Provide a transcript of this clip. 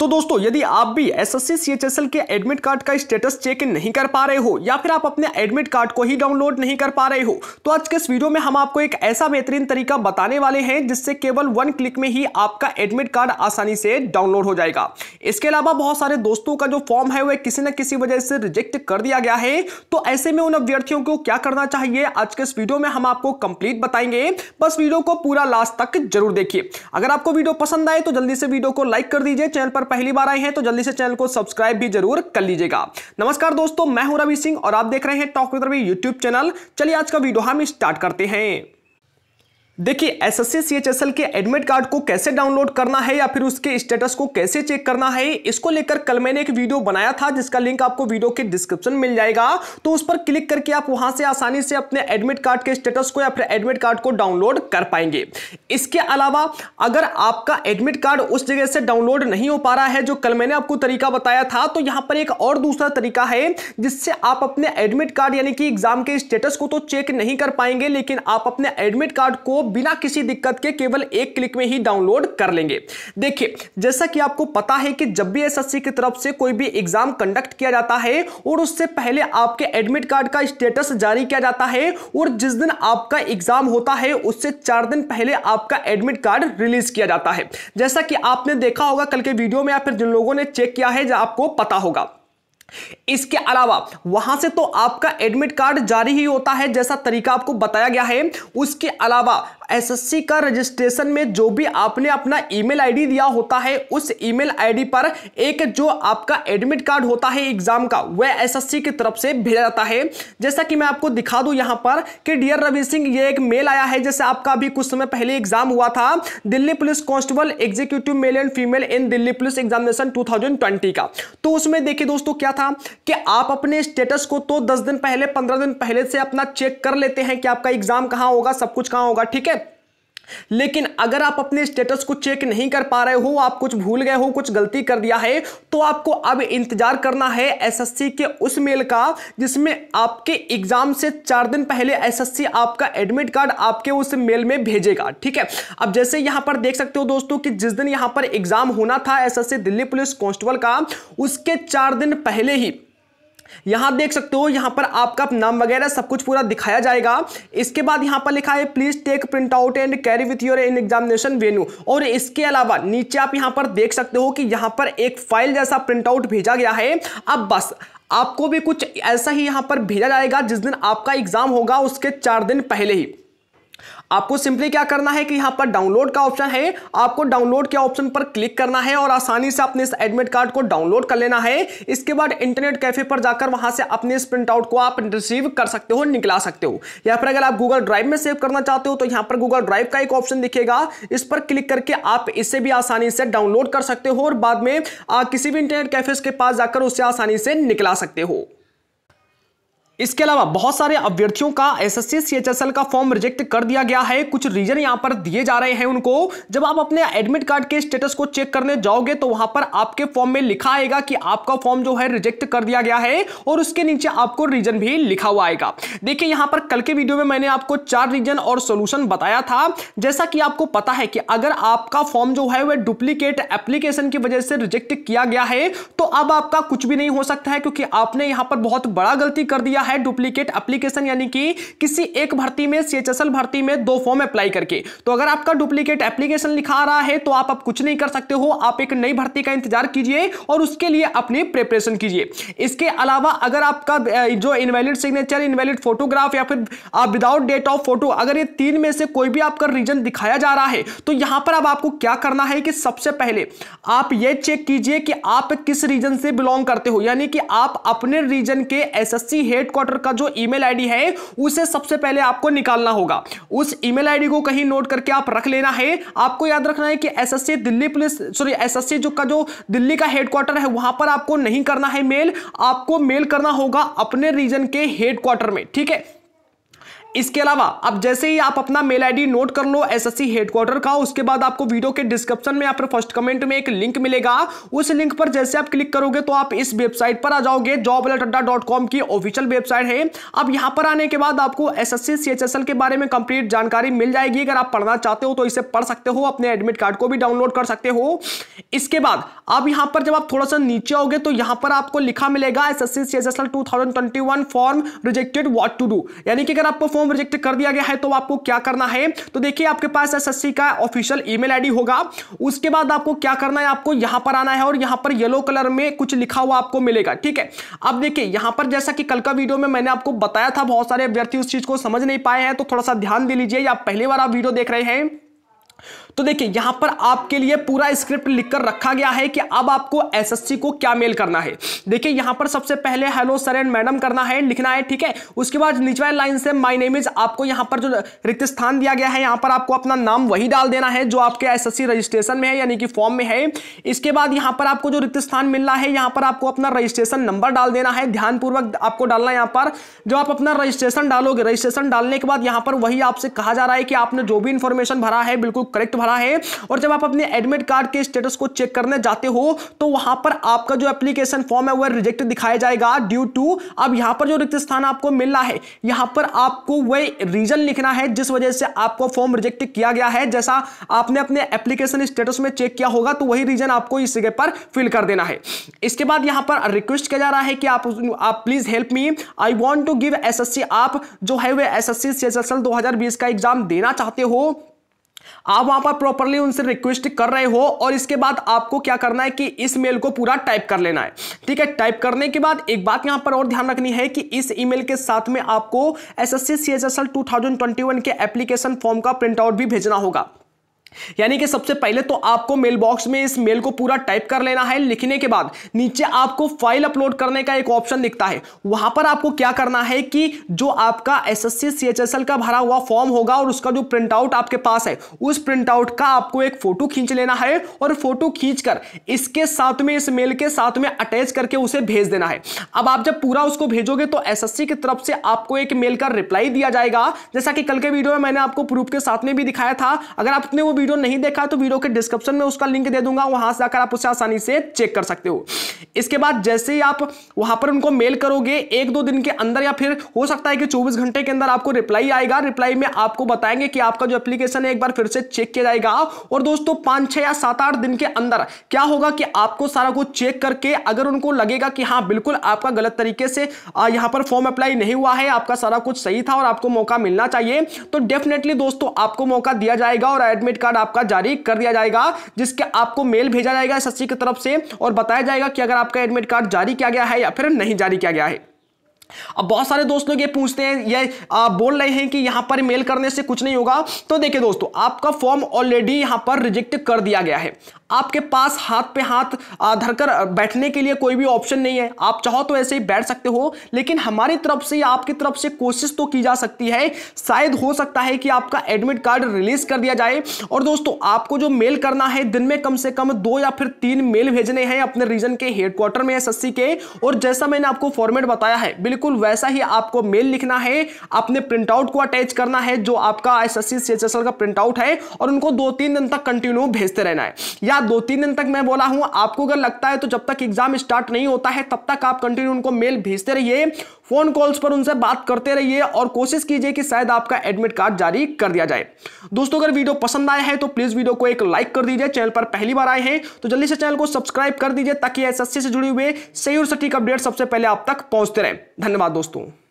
तो दोस्तों यदि आप भी एस एस सी के एडमिट कार्ड का स्टेटस चेक इन नहीं कर पा रहे हो या फिर आप अपने एडमिट कार्ड को ही डाउनलोड नहीं कर पा रहे हो तो आज के इस वीडियो में हम आपको एक ऐसा बेहतरीन तरीका बताने वाले हैं जिससे केवल वन क्लिक में ही आपका एडमिट कार्ड आसानी से डाउनलोड हो जाएगा इसके अलावा बहुत सारे दोस्तों का जो फॉर्म है वह किसी न किसी वजह से रिजेक्ट कर दिया गया है तो ऐसे में उन अभ्यर्थियों को क्या करना चाहिए आज के इस वीडियो में हम आपको कंप्लीट बताएंगे बस वीडियो को पूरा लास्ट तक जरूर देखिए अगर आपको वीडियो पसंद आए तो जल्दी से वीडियो को लाइक कर दीजिए चैनल पर पर पहली बार आए हैं तो जल्दी से चैनल को सब्सक्राइब भी जरूर कर लीजिएगा नमस्कार दोस्तों मैं हूं रवि सिंह और आप देख रहे हैं talk with Ravi YouTube channel चलिए आज का वीडियो हम स्टार्ट करते हैं देखिए एस एस सी के एडमिट कार्ड को कैसे डाउनलोड करना है या फिर उसके स्टेटस को कैसे चेक करना है इसको लेकर कल मैंने एक वीडियो बनाया था जिसका लिंक आपको वीडियो के डिस्क्रिप्शन मिल जाएगा तो उस पर क्लिक करके आप वहां से आसानी से अपने एडमिट कार्ड के स्टेटस को या फिर एडमिट कार्ड को डाउनलोड कर पाएंगे इसके अलावा अगर आपका एडमिट कार्ड उस जगह से डाउनलोड नहीं हो पा रहा है जो कल मैंने आपको तरीका बताया था तो यहाँ पर एक और दूसरा तरीका है जिससे आप अपने एडमिट कार्ड यानी कि एग्जाम के स्टेटस को तो चेक नहीं कर पाएंगे लेकिन आप अपने एडमिट कार्ड को बिना किसी दिक्कत के केवल एक क्लिक में ही डाउनलोड कर लेंगे देखिए जैसा कि आपको पता है कि जब भी एसएससी की तरफ से कोई भी एग्जाम कंडक्ट किया जाता है और उससे पहले आपके एडमिट कार्ड का स्टेटस जारी किया जाता है और जिस दिन आपका एग्जाम होता है उससे चार दिन पहले आपका एडमिट कार्ड रिलीज किया जाता है जैसा कि आपने देखा होगा कल के वीडियो में या फिर जिन लोगों ने चेक किया है आपको पता होगा इसके अलावा वहां से तो आपका एडमिट कार्ड जारी ही होता है जैसा तरीका आपको बताया गया है उसके अलावा एसएससी का रजिस्ट्रेशन में जो भी आपने अपना ईमेल आईडी दिया होता है उस ईमेल आईडी पर एक जो आपका एडमिट कार्ड होता है एग्जाम का वह एसएससी की तरफ से भेजा जाता है जैसा कि मैं आपको दिखा दूं यहां पर कि डियर रवि सिंह ये एक मेल आया है जैसे आपका अभी कुछ समय पहले एग्जाम हुआ था Delhi police constable executive male and female in Delhi police examination two का तो उसमें देखिए दोस्तों क्या था कि आप अपने स्टेटस को तो दस दिन पहले पंद्रह दिन पहले से अपना चेक कर लेते हैं कि आपका एग्जाम कहां होगा सब कुछ कहां होगा ठीक है लेकिन अगर आप अपने स्टेटस को चेक नहीं कर पा रहे हो आप कुछ भूल गए हो कुछ गलती कर दिया है तो आपको अब इंतजार करना है एसएससी के उस मेल का जिसमें आपके एग्जाम से चार दिन पहले एसएससी आपका एडमिट कार्ड आपके उस मेल में भेजेगा ठीक है अब जैसे यहां पर देख सकते हो दोस्तों कि जिस दिन यहां पर एग्जाम होना था एस दिल्ली पुलिस कॉन्स्टेबल का उसके चार दिन पहले ही यहां देख सकते हो यहां पर आपका नाम वगैरह सब कुछ पूरा दिखाया जाएगा इसके बाद यहां पर लिखा है please take print out and carry with your in examination venue और इसके अलावा नीचे आप यहां पर देख सकते हो कि यहां पर एक फाइल जैसा प्रिंट आउट भेजा गया है अब बस आपको भी कुछ ऐसा ही यहां पर भेजा जाएगा जिस दिन आपका एग्जाम होगा उसके चार दिन पहले ही आपको सिंपली क्या करना है कि यहां पर डाउनलोड का ऑप्शन है आपको डाउनलोड के ऑप्शन पर क्लिक करना है और आसानी से अपने इस एडमिट कार्ड को डाउनलोड कर लेना है इसके बाद इंटरनेट कैफे पर जाकर वहां से अपने इस प्रिंटआउट को आप रिसीव कर सकते हो निकला सकते हो या फिर अगर आप गूगल ड्राइव में सेव करना चाहते हो तो यहां पर गूगल ड्राइव का एक ऑप्शन दिखेगा इस पर क्लिक करके आप इसे भी आसानी से डाउनलोड कर सकते हो और बाद में किसी भी इंटरनेट कैफे के पास जाकर उससे आसानी से निकला सकते हो इसके अलावा बहुत सारे अभ्यर्थियों का एसएससी सीएचएसएल का फॉर्म रिजेक्ट कर दिया गया है कुछ रीजन यहां पर दिए जा रहे हैं उनको जब आप अपने एडमिट कार्ड के स्टेटस को चेक करने जाओगे तो वहां पर आपके फॉर्म में लिखा आएगा कि आपका फॉर्म जो है रिजेक्ट कर दिया गया है और उसके नीचे आपको रीजन भी लिखा हुआ आएगा देखिए यहां पर कल के वीडियो में मैंने आपको चार रीजन और सोल्यूशन बताया था जैसा कि आपको पता है कि अगर आपका फॉर्म जो है वह डुप्लीकेट एप्लीकेशन की वजह से रिजेक्ट किया गया है तो अब आपका कुछ भी नहीं हो सकता है क्योंकि आपने यहां पर बहुत बड़ा गलती कर दिया है डुप्लीकेट एप्लीकेशन यानी कि किसी एक भर्ती में सीएचएसएल भर्ती में दो फॉर्म अप्लाई करके तो अगर आपका डुप्लीकेट एप्लीकेशन लिखा आ रहा है तो आप अब कुछ नहीं कर सकते हो आप एक नई भर्ती का इंतजार कीजिए और उसके लिए अपनी प्रिपरेशन कीजिए इसके अलावा अगर आपका जो इनवैलिड सिग्नेचर इनवैलिड फोटोग्राफ या फिर विदाउट डेट ऑफ फोटो अगर ये तीन में से कोई भी आपका रीजन दिखाया जा रहा है तो यहां पर अब आपको क्या करना है कि सबसे पहले आप ये चेक कीजिए कि आप किस रीजन से बिलोंग करते हो यानी कि आप अपने रीजन के एसएससी हेड हेडक्वार्टर का जो ईमेल आईडी है उसे सबसे पहले आपको निकालना होगा उस ईमेल आईडी को कहीं नोट करके आप रख लेना है आपको याद रखना है कि SSC Delhi police sorry SSC जो का जो दिल्ली का हेडक्वार्टर है वहां पर आपको नहीं करना है मेल आपको मेल करना होगा अपने रीजन के हेडक्वार्टर में ठीक है इसके अलावा अब जैसे ही आप अपना मेल आईडी नोट कर लो एसएससी हेडक्वार्टर का उसके बाद आपको वीडियो के डिस्क्रिप्शन में पर फर्स्ट कमेंट में एक लिंक मिलेगा उस लिंक पर जैसे आप क्लिक करोगे तो आप इस वेबसाइट पर आ जाओगे जॉब की ऑफिशियल वेबसाइट है अब यहाँ पर आने के बाद आपको एस एस के बारे में कंप्लीट जानकारी मिल जाएगी अगर आप पढ़ना चाहते हो तो इसे पढ़ सकते हो अपने एडमिट कार्ड को भी डाउनलोड कर सकते हो इसके बाद अब यहां पर जब आप थोड़ा सा नीचे आओगे तो यहां पर आपको लिखा मिलेगा S S C S S L two thousand twenty one form rejected what to do यानी कि अगर आपको फॉर्म रिजेक्ट कर दिया गया है तो आपको क्या करना है तो देखिए आपके पास एस एस सी का ऑफिशियल ईमेल आईडी होगा उसके बाद आपको क्या करना है आपको यहां पर आना है और यहां पर येलो कलर में कुछ लिखा हुआ आपको मिलेगा ठीक है अब देखिए यहां पर जैसा कि कल का वीडियो में मैंने आपको बताया था बहुत सारे अभ्यर्थी उस चीज को समझ नहीं पाए हैं तो थोड़ा सा ध्यान दे लीजिए या पहली बार आप वीडियो देख रहे हैं तो देखिए यहां पर आपके लिए पूरा स्क्रिप्ट लिखकर रखा गया है कि अब आपको एसएससी को क्या मेल करना है देखिए यहां पर सबसे पहले हेलो सर एंड मैडम करना है लिखना है ठीक है उसके बाद निचवा लाइन से माई नेम इज आपको यहां पर जो रिक्त स्थान दिया गया है यहां पर आपको अपना नाम वही डाल देना है जो आपके एस रजिस्ट्रेशन में है यानी कि फॉर्म में है इसके बाद यहां पर आपको जो रिक्त स्थान मिल रहा है यहां पर आपको अपना रजिस्ट्रेशन नंबर डाल देना है ध्यानपूर्वक आपको डालना है यहां पर जो आप अपना रजिस्ट्रेशन डालोगे रजिस्ट्रेशन डालने के बाद यहां पर वही आपसे कहा जा रहा है कि आपने जो भी इंफॉर्मेशन भरा है बिल्कुल करेक्ट भरा है और जब आप अपने एडमिट कार्ड के स्टेटस को चेक करने जाते हो तो वहां पर आपका जो एप्लीकेशन फॉर्म है वह रिजेक्ट दिखाया जाएगा ड्यू टू अब यहां पर जो रिक्त स्थान आपको मिल रहा है यहां पर आपको वह रीजन लिखना है जिस वजह से आपको फॉर्म रिजेक्ट किया गया है जैसा आपने अपने एप्लीकेशन स्टेटस में चेक किया होगा तो वही रीजन आपको इस जगह पर फिल कर देना है इसके बाद यहां पर रिक्वेस्ट किया जा रहा है कि आप आप please help me I want to give SSC आप जो है वे एस सीएसएसएल 2020 का एग्जाम देना चाहते हो आप वहां पर प्रॉपरली उनसे रिक्वेस्ट कर रहे हो और इसके बाद आपको क्या करना है कि इस मेल को पूरा टाइप कर लेना है ठीक है टाइप करने के बाद एक बात यहां पर और ध्यान रखनी है कि इस ईमेल के साथ में आपको S S C C H S L two thousand twenty one के एप्लीकेशन फॉर्म का प्रिंटआउट भी भेजना होगा यानी कि सबसे पहले तो आपको मेल बॉक्स में इस मेल को पूरा टाइप कर लेना है लिखने के बाद नीचे आपको फाइल अपलोड करने का एक ऑप्शन दिखता है वहां पर आपको क्या करना है कि जो आपका एस एस का भरा हुआ फॉर्म होगा और उसका जो प्रिंटआउट आपके पास है उस प्रिंटआउट का आपको एक फोटो खींच लेना है और फोटो खींचकर इसके साथ में इस मेल के साथ में अटैच करके उसे भेज देना है अब आप जब पूरा उसको भेजोगे तो एसएससी की तरफ से आपको एक मेल का रिप्लाई दिया जाएगा जैसा कि कल के वीडियो में मैंने आपको प्रूफ के साथ में भी दिखाया था अगर आपने वो वीडियो नहीं देखा तो वीडियो के डिस्क्रिप्शन में उसका लिंक दे दूंगा वहां से जाकर आप उसे आसानी से चेक कर सकते हो इसके बाद जैसे ही आप वहां पर उनको मेल करोगे एक दो दिन के अंदर या फिर हो सकता है कि चौबीस घंटे के अंदर आपको रिप्लाई आएगा रिप्लाई में आपको बताएंगे कि आपका जो एप्लीकेशन है एक बार फिर से चेक किया जाएगा और दोस्तों पांच छह या सात आठ दिन के अंदर क्या होगा कि आपको सारा कुछ चेक करके अगर उनको लगेगा कि हाँ बिल्कुल आपका गलत तरीके से यहां पर फॉर्म अप्लाई नहीं हुआ है आपका सारा कुछ सही था और आपको मौका मिलना चाहिए तो डेफिनेटली दोस्तों आपको मौका दिया जाएगा और एडमिट कार्ड कार्ड आपका जारी कर दिया जाएगा जिसके आपको मेल भेजा जाएगा एस की तरफ से और बताया जाएगा कि अगर आपका एडमिट कार्ड जारी किया गया है या फिर नहीं जारी किया गया है अब बहुत सारे दोस्त लोग ये पूछते हैं ये आ, बोल रहे हैं कि यहां पर मेल करने से कुछ नहीं होगा तो देखिए दोस्तों आपका फॉर्म ऑलरेडी यहां पर रिजेक्ट कर दिया गया है आपके पास हाथ पे हाथ धरकर बैठने के लिए कोई भी ऑप्शन नहीं है आप चाहो तो ऐसे ही बैठ सकते हो लेकिन हमारी तरफ से या आपकी तरफ से कोशिश तो की जा सकती है शायद हो सकता है कि आपका एडमिट कार्ड रिलीज कर दिया जाए और दोस्तों आपको जो मेल करना है दिन में कम से कम दो या फिर तीन मेल भेजने हैं अपने रीजन के हेडक्वार्टर में एस के और जैसा मैंने आपको फॉर्मेट बताया है बिल्कुल वैसा ही आपको मेल लिखना है अपने प्रिंटआउट को अटैच करना है जो आपका एस एस का प्रिंटआउट है और उनको दो तीन दिन तक कंटिन्यू भेजते रहना है याद दो तीन दिन तक मैं बोला हूं आपको अगर लगता है तो जब तक एग्जाम स्टार्ट नहीं होता है तब तक आप कंटिन्यू उनको मेल भेजते रहिए फोन कॉल्स पर उनसे बात करते रहिए और कोशिश कीजिए कि शायद आपका एडमिट कार्ड जारी कर दिया जाए दोस्तों अगर वीडियो पसंद आया है तो प्लीज वीडियो को एक लाइक कर दीजिए चैनल पर पहली बार आए हैं तो जल्दी से चैनल को सब्सक्राइब कर दीजिए ताकि एस से जुड़े हुए सही और सटीक अपडेट सबसे पहले आप तक पहुंचते रहे धन्यवाद दोस्तों